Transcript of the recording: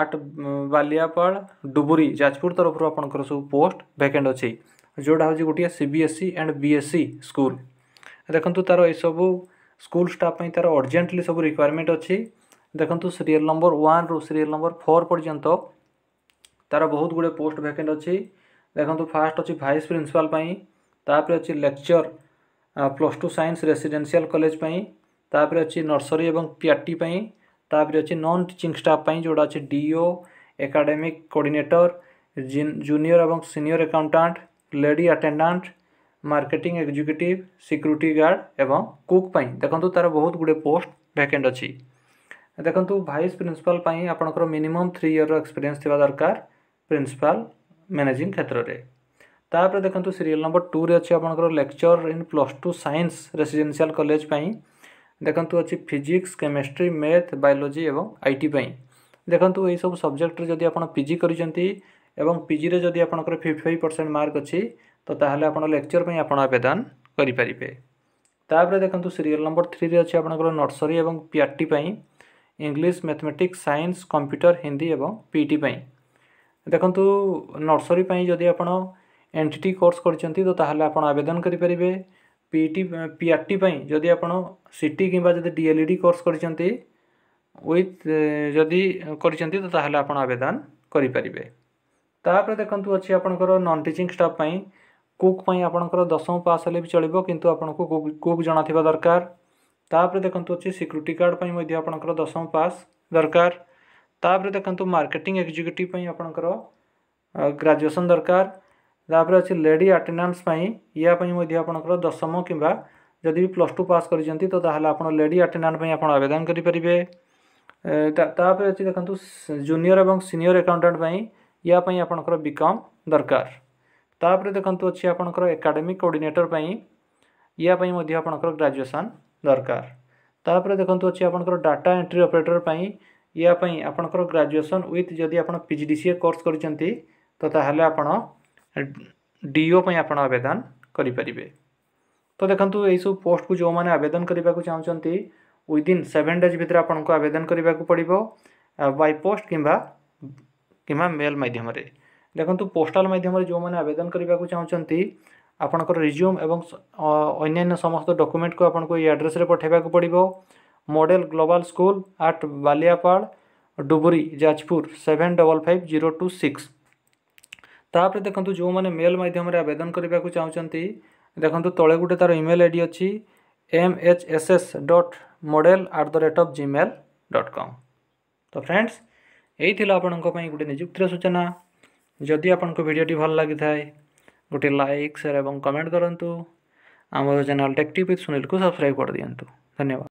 at Baliapal ଡୁବୁରି ଯାଜପୁର ତରଫରୁ ଆପଣଙ୍କର ସବୁ ପୋଷ୍ଟ ଭ୍ୟାକେଣ୍ଟ ଅଛି ଯେଉଁଟା ହେଉଛି ଗୋଟିଏ C B S C and B S C school ଦେଖନ୍ତୁ ତା'ର ଏସବୁ ସ୍କୁଲ ଷ୍ଟାଫ୍ ପାଇଁ ତା'ର ଅର୍ଜେଣ୍ଟଲି ସବୁ ରିକ୍ୱାରମେଣ୍ଟ ଅଛି ଦେଖନ୍ତୁ ସିରିଏଲ୍ ନମ୍ବର ୱାନ୍ରୁ ସିରିଏଲ୍ ନମ୍ବର ଫୋର୍ ପର୍ଯ୍ୟନ୍ତ ତା'ର ବହୁତ ଗୁଡ଼ିଏ ପୋଷ୍ଟ ଭ୍ୟାକେଣ୍ଟ ଅଛି ଦେଖନ୍ତୁ ଫାର୍ଷ୍ଟ ଅଛି ଭାଇସ୍ ପ୍ରିନ୍ସିପାଲ୍ ପାଇଁ ତାପରେ ଅଛି lecturer plus two science residential college ପାଇଁ ତାପରେ ଅଛି ନର୍ସରୀ ଏବଂ ପିଆଟି ପାଇଁ ତାପରେ ଅଛି ନନ୍ ଟିଚିଂ ଷ୍ଟାଫ୍ ପାଇଁ ଯେଉଁଟା ଅଛି ଡିଓ ଏକାଡେମିକ୍ କୋଡ଼ିନେଟର୍ ଜୁନିୟର୍ ଏବଂ senior accountant lady attendant marketing executive security guard ଏବଂ କୁକ୍ ପାଇଁ ଦେଖନ୍ତୁ ତା'ର ବହୁତ ଗୁଡ଼ିଏ ପୋଷ୍ଟ ଭ୍ୟାକେଣ୍ଟ ଅଛି ଦେଖନ୍ତୁ ଭାଇସ୍ ପ୍ରିନ୍ସିପାଲ୍ ପାଇଁ ଆପଣଙ୍କର ମିନିମମ୍ ଥ୍ରୀ ଇୟର୍ର ଏକ୍ସପିରିଏନ୍ସ ଥିବା ଦରକାର ପ୍ରିନ୍ସିପାଲ୍ ମ୍ୟାନେଜିଂ କ୍ଷେତ୍ରରେ ତାପରେ ଦେଖନ୍ତୁ ସିରିଏଲ୍ ନମ୍ବର ଟୁରେ ଅଛି ଆପଣଙ୍କର lecturer in plus two science residential college ପାଇଁ ଦେଖନ୍ତୁ ଅଛି ଫିଜିକ୍ସ କେମିଷ୍ଟ୍ରି ମ୍ୟାଥ୍ ବାୟୋଲୋଜି ଏବଂ ଆଇ ଟି ପାଇଁ ଦେଖନ୍ତୁ ଏହିସବୁ ସବଜେକ୍ଟରେ ଯଦି ଆପଣ ପିଜି କରିଛନ୍ତି ଏବଂ ପିଜିରେ ଯଦି ଆପଣଙ୍କର ଫିଫ୍ଟି ଫାଇଭ୍ ପରସେଣ୍ଟ ମାର୍କ ଅଛି ତ ତାହେଲେ ଆପଣ ଲେକ୍ଚର୍ ପାଇଁ ଆପଣ ଆବେଦନ କରିପାରିବେ ତାପରେ ଦେଖନ୍ତୁ ସିରିଏଲ୍ ନମ୍ବର ଥ୍ରୀରେ ଅଛି ଆପଣଙ୍କର ନର୍ସରୀ ଏବଂ ପିଆର୍ଟି ପାଇଁ English mathematics science computer Hindi ଏବଂ ପିଇଟି ପାଇଁ ଦେଖନ୍ତୁ ନର୍ସରୀ ପାଇଁ ଯଦି ଆପଣ ଏନ୍ ଟି ଟି କୋର୍ସ କରିଛନ୍ତି ତ ତାହେଲେ ଆପଣ ଆବେଦନ କରିପାରିବେ पीटी पीआरटी जदि आप सीटी कि डीएलईडी कोर्स करी करवेदन करेंपर देखु अच्छे आप नन टीचिंग स्टाफ पर कुक आपर दशम पास हेल्ले भी चलो कितु आपन कुक जना दरकार तापर देखु अच्छे सिक्यूरीटी कार्ड पर दशम पास दरकार तापर देखु मार्केटिंग एक्जिक्यूटिव आपंकर ग्राजुएसन दरकार ତାପରେ ଅଛି ଲେଡ଼ି ଆଟେଣ୍ଡାନ୍ସ ପାଇଁ ଏହା ପାଇଁ ମଧ୍ୟ ଆପଣଙ୍କର ଦଶମ କିମ୍ବା ଯଦି ବି ପ୍ଲସ୍ ଟୁ ପାସ୍ କରିଛନ୍ତି ତ ତାହେଲେ ଆପଣ ଲେଡ଼ି ଆଟେଣ୍ଡାଣ୍ଟ ପାଇଁ ଆପଣ ଆବେଦନ କରିପାରିବେ ତାପରେ ଅଛି ଦେଖନ୍ତୁ ଜୁନିୟର ଏବଂ ସିନିୟର ଆକାଉଣ୍ଟାଣ୍ଟ ପାଇଁ ଏହା ପାଇଁ ଆପଣଙ୍କର ବିକମ୍ ଦରକାର ତାପରେ ଦେଖନ୍ତୁ ଅଛି ଆପଣଙ୍କର ଏକାଡେମିକ୍ କୋର୍ଡ଼ିନେଟର ପାଇଁ ଏହା ପାଇଁ ମଧ୍ୟ ଆପଣଙ୍କର ଗ୍ରାଜୁଏସନ୍ ଦରକାର ତାପରେ ଦେଖନ୍ତୁ ଅଛି ଆପଣଙ୍କର ଡାଟା ଏଣ୍ଟ୍ରି ଅପରେଟର ପାଇଁ ଏହା ପାଇଁ ଆପଣଙ୍କର ଗ୍ରାଜୁଏସନ୍ ୱିଥ୍ ଯଦି ଆପଣ P G D C A course କରିଛନ୍ତି ତ ତାହେଲେ ଆପଣ डीओ पर आवेदन करेंगे तो देखो यही सब पोस्ट को जो मैंने आवेदन करने को चाहते विदिन सेवेन डेज भितर आपको आवेदन करने को पड़ो बाय पोस्ट किंवा मेल माध्यम देखूँ पोस्टाल मध्यम जो मैंने आवेदन करने को चाहते आपणकर रिज्यूम एवं एन्य समस्त डक्युमेंट को आपको ये आड्रेस पठेवाक पड़ो model global school at Baliapada Duburi Jajpur seven double five zero two six ତାପରେ ଦେଖନ୍ତୁ ଯେଉଁମାନେ ମେଲ୍ ମାଧ୍ୟମରେ ଆବେଦନ କରିବାକୁ ଚାହୁଁଛନ୍ତି ଦେଖନ୍ତୁ ତଳେ ଗୋଟେ ତା'ର ଇମେଲ୍ ଆଇ ଡ଼ି ଅଛି M H S S dot model at the rate of Gmail dot com ତ ଫ୍ରେଣ୍ଡସ୍ ଏଇ ଥିଲା ଆପଣଙ୍କ ପାଇଁ ଗୋଟେ ନିଯୁକ୍ତିର ସୂଚନା ଯଦି ଆପଣଙ୍କ ଭିଡ଼ିଓଟି ଭଲ ଲାଗିଥାଏ ଗୋଟିଏ ଲାଇକ୍ ସେୟାର ଏବଂ କମେଣ୍ଟ କରନ୍ତୁ ଆମର ଚ୍ୟାନେଲ୍ ଟେକ୍ ଟିପ୍ ସୁନିଲକୁ ସବସ୍କ୍ରାଇବ୍ କରିଦିଅନ୍ତୁ ଧନ୍ୟବାଦ